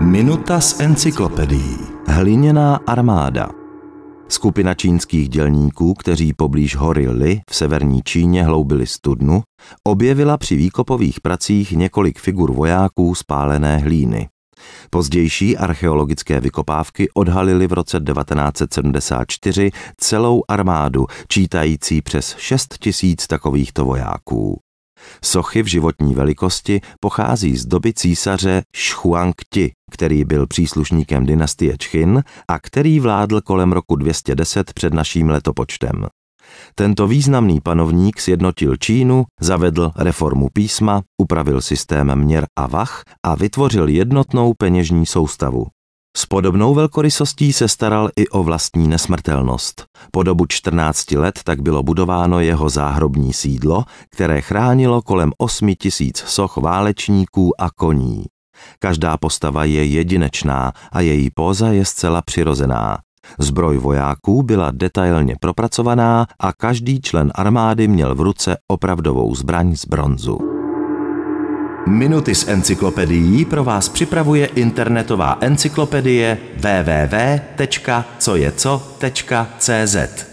Minuta z encyklopedií. Hliněná armáda. Skupina čínských dělníků, kteří poblíž hory Li v severní Číně hloubili studnu, objevila při výkopových pracích několik figur vojáků spálené hlíny. Pozdější archeologické vykopávky odhalily v roce 1974 celou armádu, čítající přes 6 tisíc takovýchto vojáků. Sochy v životní velikosti pochází z doby císaře Šchuangti, který byl příslušníkem dynastie Čchin a který vládl kolem roku 210 před naším letopočtem. Tento významný panovník sjednotil Čínu, zavedl reformu písma, upravil systém měr a vach a vytvořil jednotnou peněžní soustavu. S podobnou velkorysostí se staral i o vlastní nesmrtelnost. Po dobu 14 let tak bylo budováno jeho záhrobní sídlo, které chránilo kolem 8 tisíc soch válečníků a koní. Každá postava je jedinečná a její póza je zcela přirozená. Zbroj vojáků byla detailně propracovaná a každý člen armády měl v ruce opravdovou zbraň z bronzu. Minuty s encyklopedií pro vás připravuje internetová encyklopedie www.cojeco.cz.